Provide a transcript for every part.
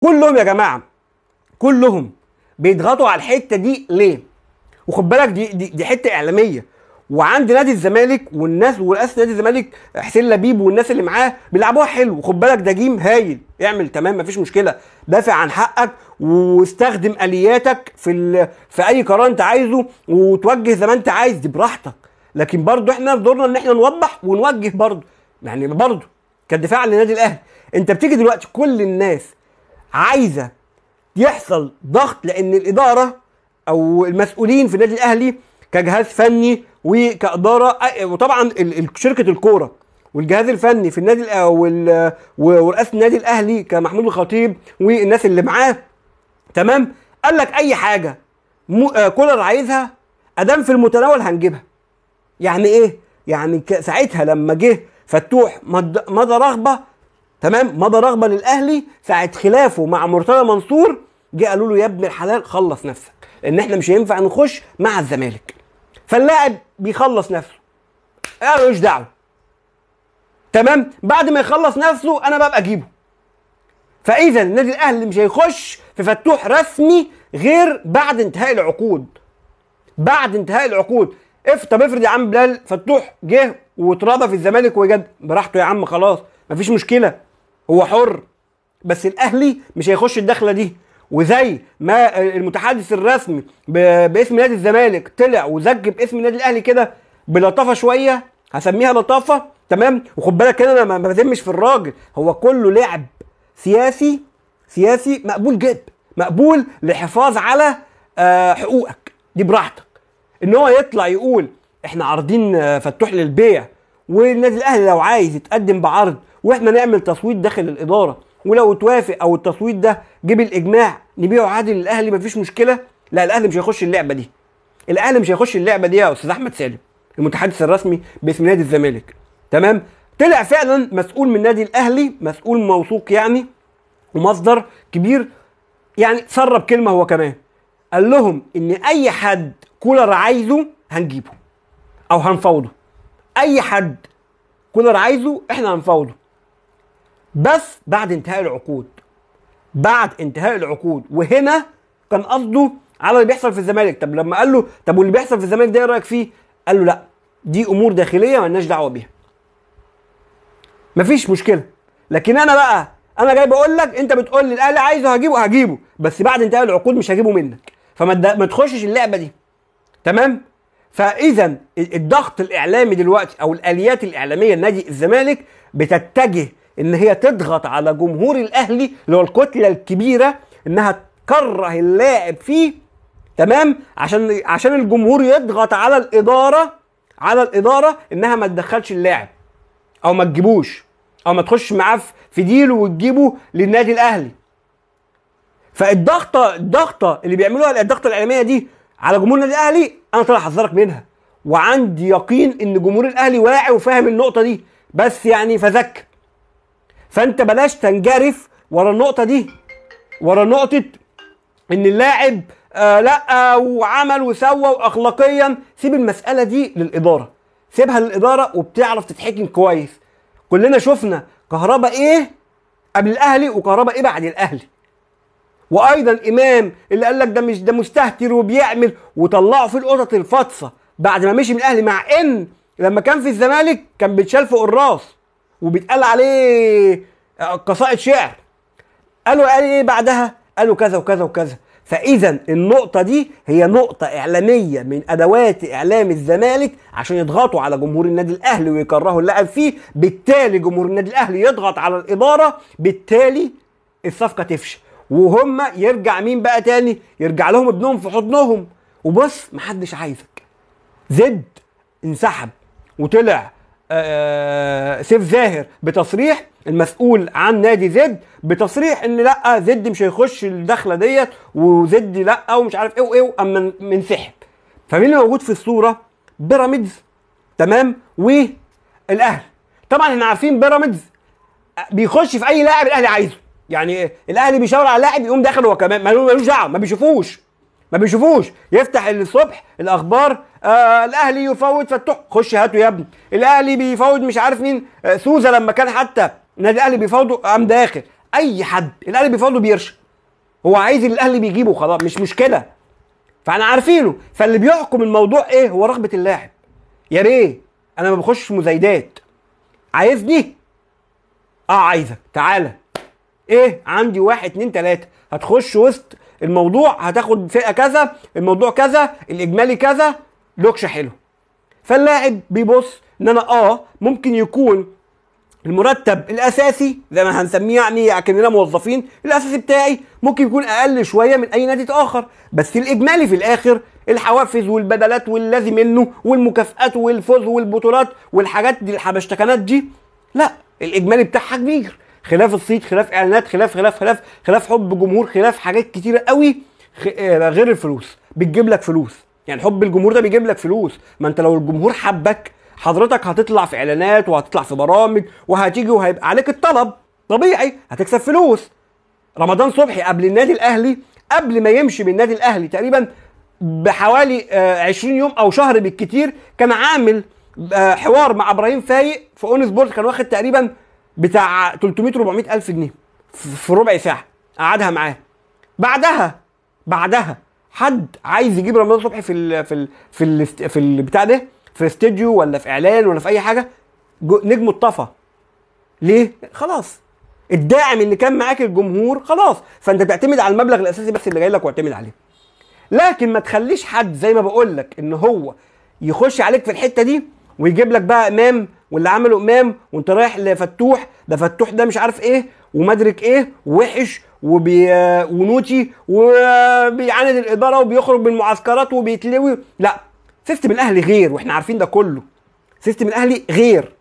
كلهم يا جماعه كلهم بيضغطوا على الحته دي ليه؟ وخد بالك دي دي, دي حته اعلاميه وعند نادي الزمالك والناس ورئاسه نادي الزمالك حسين لبيب والناس اللي معاه بيلعبوها حلو خد بالك ده جيم هايل اعمل تمام مفيش مشكله دافع عن حقك واستخدم الياتك في ال... في اي قرار انت عايزه وتوجه زي ما انت عايز دي براحتك لكن برضه احنا دورنا ان احنا نوضح ونوجه برضه يعني برضه كدفاع للنادي الاهلي انت بتيجي دلوقتي كل الناس عايزه يحصل ضغط لان الاداره او المسؤولين في النادي الاهلي كجهاز فني وكاداره وطبعا شركه الكوره والجهاز الفني في النادي ورئاسه النادي الاهلي كمحمود الخطيب والناس اللي معاه تمام قال لك اي حاجه آه، كولر عايزها ادام في المتناول هنجيبها يعني ايه يعني ساعتها لما جه فتوح مدى رغبه تمام مضى رغبه للاهلي ساعه خلافه مع مرتضى منصور جه قالوا له يا ابن الحلال خلص نفسك لان احنا مش هينفع نخش مع الزمالك فاللاعب بيخلص نفسه انا ملوش دعوه تمام بعد ما يخلص نفسه انا ببقى اجيبه فاذا النادي الاهلي مش هيخش في فتوح رسمي غير بعد انتهاء العقود بعد انتهاء العقود اف طب افرض يا عم بلال فتوح جه واتربى في الزمالك وجد براحته يا عم خلاص مفيش مشكله هو حر بس الاهلي مش هيخش الدخله دي وزي ما المتحدث الرسمي باسم نادي الزمالك طلع وزج باسم النادي الاهلي كده بلطافه شويه هسميها لطافه تمام وخد بالك كده انا ما بذمش في الراجل هو كله لعب سياسي سياسي مقبول جدا مقبول لحفاظ على آه، حقوقك دي براحتك ان هو يطلع يقول احنا عارضين آه، فتوح للبيع والنادي الاهلي لو عايز يتقدم بعرض واحنا نعمل تصويت داخل الاداره ولو اتوافق او التصويت ده جيب الاجماع نبيعه عادل للاهلي مفيش مشكله لا الاهلي مش هيخش اللعبه دي الاهلي مش هيخش اللعبه دي يا استاذ احمد سالم المتحدث الرسمي باسم نادي الزمالك تمام طلع فعلا مسؤول من نادي الاهلي مسؤول موثوق يعني ومصدر كبير يعني سرب كلمه هو كمان قال لهم ان اي حد كولر عايزه هنجيبه او هنفاوضه اي حد كولر عايزه احنا هنفاوضه بس بعد انتهاء العقود بعد انتهاء العقود وهنا كان قصده على اللي بيحصل في الزمالك طب لما قال له طب واللي بيحصل في الزمالك ده ايه رايك فيه قال له لا دي امور داخليه مالناش دعوه بيها مفيش مشكله لكن انا بقى انا جاي بقول لك انت بتقول لي الاهلي عايزه هجيبه هجيبه بس بعد انتهاء العقود مش هجيبه منك فما تخشش اللعبه دي تمام فاذا الضغط الاعلامي دلوقتي او الاليات الاعلاميه لنادي الزمالك بتتجه ان هي تضغط على جمهور الاهلي اللي هو الكتله الكبيره انها تكره اللاعب فيه تمام عشان عشان الجمهور يضغط على الاداره على الاداره انها ما تدخلش اللاعب او ما تجيبوش او ما تخش معاه في ديله وتجيبه للنادي الاهلي فالضغطه الضغطه اللي بيعملوها الضغطه الاعلاميه دي على جمهور النادي الاهلي انا طالع احذرك منها وعندي يقين ان جمهور الاهلي واعي وفاهم النقطه دي بس يعني فذك فانت بلاش تنجرف ورا النقطه دي ورا نقطه ان اللاعب آه لا آه وعمل وسوى واخلاقيا سيب المساله دي للاداره سيبها للاداره وبتعرف تتحكم كويس كلنا شفنا كهربا ايه قبل الاهلي وكهربا ايه بعد الاهلي وايضا امام اللي قال لك ده مش ده مستهتر وبيعمل وطلعه في القطط الفاطسه بعد ما مشي من الاهلي مع ان لما كان في الزمالك كان بيتشال فوق الراس وبيتقال عليه آه، قصائد شعر قالوا قال ايه بعدها قالوا كذا وكذا وكذا فاذا النقطه دي هي نقطه اعلاميه من ادوات اعلام الزمالك عشان يضغطوا على جمهور النادي الاهلي ويكرهوا اللاعب فيه بالتالي جمهور النادي الاهلي يضغط على الاداره بالتالي الصفقه تفشل وهم يرجع مين بقى تاني يرجع لهم ابنهم في حضنهم وبص محدش عايزك زد انسحب وطلع آه، آه، سيف زاهر بتصريح المسؤول عن نادي زد بتصريح ان لا زد مش هيخش الدخله ديت وزد لا ومش عارف ايه وايه اما منسحب فمين اللي موجود في الصوره بيراميدز تمام والاهلي طبعا احنا عارفين بيراميدز آه، بيخش في اي لاعب الاهلي عايزه يعني الاهلي بيشاور على لاعب يقوم داخل هو كمان ملوش دعوه ما بيشوفوش ما بيشوفوش يفتح الصبح الاخبار آه الاهلي يفوت فتوح خش هاته يا ابني الاهلي بيفوت مش عارف مين آه سوزه لما كان حتى النادي الاهلي بيفوضه قام داخل اي حد الاهلي بيفوضه بيرش هو عايز الاهلي بيجيبه خلاص مش مشكله فاحنا عارفينه فاللي بيحكم الموضوع ايه هو رغبه اللاعب يا ريه انا ما بخش مزايدات عايزني اه عايزك تعالى ايه عندي واحد اتنين تلاته هتخش وسط الموضوع هتاخد فئه كذا الموضوع كذا الاجمالي كذا لوكش حلو فاللاعب بيبص ان انا اه ممكن يكون المرتب الاساسي زي ما هنسميه يعني اكننا موظفين الاساسي بتاعي ممكن يكون اقل شويه من اي نادي اخر بس الاجمالي في الاخر الحوافز والبدلات والذي منه والمكافئات والفوز والبطولات والحاجات دي الحبشتكنات دي لا الاجمالي بتاعها كبير خلاف الصيت خلاف اعلانات خلاف خلاف خلاف خلاف حب جمهور خلاف حاجات كتيره قوي آه، غير الفلوس بتجيب لك فلوس يعني حب الجمهور ده بيجيب لك فلوس ما انت لو الجمهور حبك حضرتك هتطلع في اعلانات وهتطلع في برامج وهتيجي وهيبقى عليك الطلب طبيعي هتكسب فلوس رمضان صبحي قبل النادي الاهلي قبل ما يمشي من النادي الاهلي تقريبا بحوالي 20 آه، يوم او شهر بالكتير كان عامل آه، حوار مع ابراهيم فايق في اون سبورت كان واخد تقريبا بتاع 300 400 الف جنيه في ربع ساعه قعدها معاه بعدها بعدها حد عايز يجيب رمضان صبحي في الـ في الـ في الـ في البتاع ده في استديو ولا في اعلان ولا في اي حاجه نجمه اتطفى ليه خلاص الداعم اللي كان معاك الجمهور خلاص فانت تعتمد على المبلغ الاساسي بس اللي جاي لك واعتمد عليه لكن ما تخليش حد زي ما بقول لك ان هو يخش عليك في الحته دي ويجيب لك بقى امام واللي عمله امام وانت رايح لفتوح ده فتوح ده مش عارف ايه ومدرك ايه وحش وبي ونوتي وبيعاند الاداره وبيخرج من المعسكرات وبيتلوي لا سيستم الاهلي غير واحنا عارفين ده كله سيستم الاهلي غير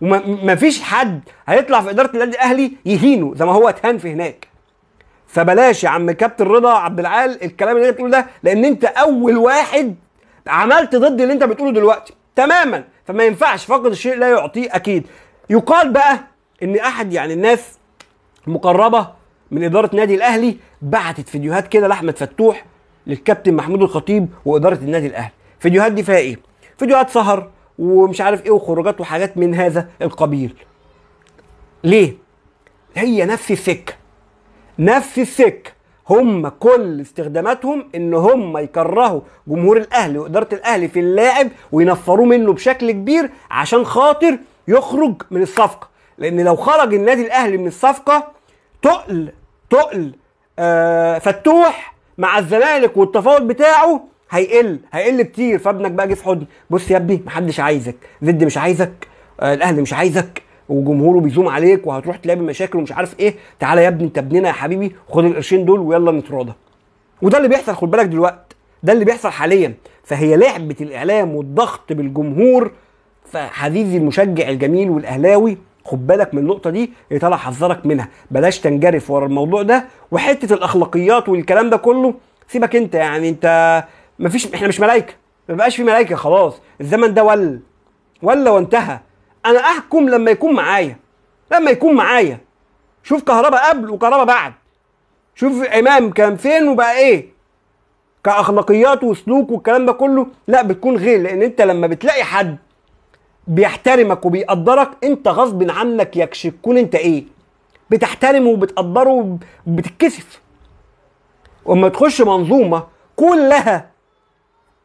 وما فيش حد هيطلع في اداره النادي الاهلي يهينه زي ما هو اتهان في هناك فبلاش يا عم كابتن رضا عبد العال الكلام اللي انت بتقوله ده لان انت اول واحد عملت ضد اللي انت بتقوله دلوقتي تماما فما ينفعش فقد الشيء لا يعطيه اكيد يقال بقى ان احد يعني الناس المقربه من اداره النادي الاهلي بعتت فيديوهات كده لاحمد فتوح للكابتن محمود الخطيب واداره النادي الاهلي فيديوهات دي فيها ايه فيديوهات سهر ومش عارف ايه وخروجات وحاجات من هذا القبيل ليه هي نفس السكه نفس السكه هم كل استخداماتهم ان هم يكرهوا جمهور الاهلي واداره الاهلي في اللاعب وينفروه منه بشكل كبير عشان خاطر يخرج من الصفقه لان لو خرج النادي الاهلي من الصفقه تقل تقل آه فتوح مع الزمالك والتفاوض بتاعه هيقل هيقل كتير فابنك بقى جه في حضن بص يا ابني محدش عايزك زد مش عايزك آه الاهلي مش عايزك وجمهوره بيزوم عليك وهتروح تلاقي مشاكل ومش عارف ايه تعالى يا ابني انت ابننا يا حبيبي خد القرشين دول ويلا نتراضى وده اللي بيحصل خد بالك دلوقتي ده اللي بيحصل حاليا فهي لعبه الاعلام والضغط بالجمهور فحبيبي المشجع الجميل والاهلاوي خد بالك من النقطه دي اللي طلع حذرك منها بلاش تنجرف ورا الموضوع ده وحته الاخلاقيات والكلام ده كله سيبك انت يعني انت مفيش احنا مش ملائكه ما بقاش في ملائكه خلاص الزمن ده ول ولا وانتهى انا احكم لما يكون معايا لما يكون معايا شوف كهربا قبل وكهربا بعد شوف امام كان فين وبقى ايه كاخلاقيات وسلوك والكلام ده كله لا بتكون غير لان انت لما بتلاقي حد بيحترمك وبيقدرك انت غصب عنك يكشف تكون انت ايه بتحترمه وبتقدره وبتتكسف واما تخش منظومه كلها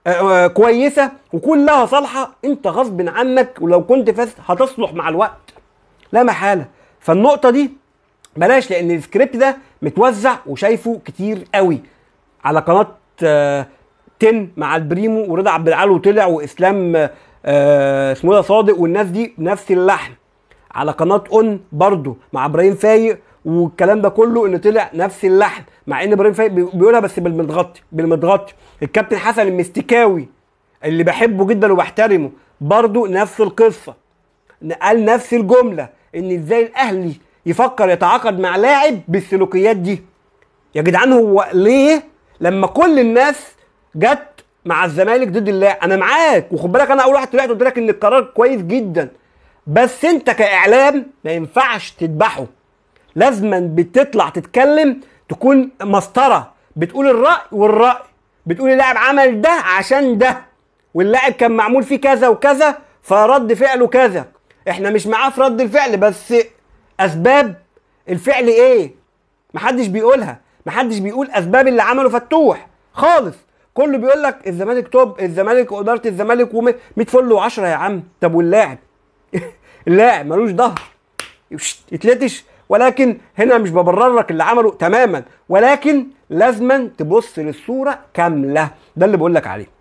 آه، آه، كويسه وكلها صالحه انت غصب عنك ولو كنت فاسد هتصلح مع الوقت لا محاله فالنقطه دي بلاش لان السكريبت ده متوزع وشايفه كتير قوي على قناه آه، تن مع البريمو ورضا عبد العال وطلع واسلام اسمه ده صادق والناس دي نفس اللحن على قناه اون برضو مع ابراهيم فايق والكلام ده كله ان طلع نفس اللحن مع ان ابراهيم فايق بيقولها بس بالمتغطي بالمتغطي الكابتن حسن المستكاوي اللي بحبه جدا وبحترمه برضه نفس القصه قال نفس الجمله ان ازاي الاهلي يفكر يتعاقد مع لاعب بالسلوكيات دي يا جدعان هو ليه لما كل الناس جت مع الزمالك ضد الله انا معاك وخد بالك انا اول واحد طلعت قلت لك ان القرار كويس جدا بس انت كاعلام ما ينفعش تذبحه لازما بتطلع تتكلم تكون مسطره بتقول الراي والراي بتقول اللاعب عمل ده عشان ده واللاعب كان معمول فيه كذا وكذا فرد فعله كذا احنا مش معاه في رد الفعل بس اسباب الفعل ايه محدش بيقولها محدش بيقول اسباب اللي عمله فتوح خالص كله بيقول لك الزمالك توب الزمالك واداره الزمالك و100 فل و10 يا عم طب واللاعب اللاعب ملوش ظهر يتلتش ولكن هنا مش ببرر لك اللي عمله تماما ولكن لازما تبص للصوره كامله ده اللي بقول لك عليه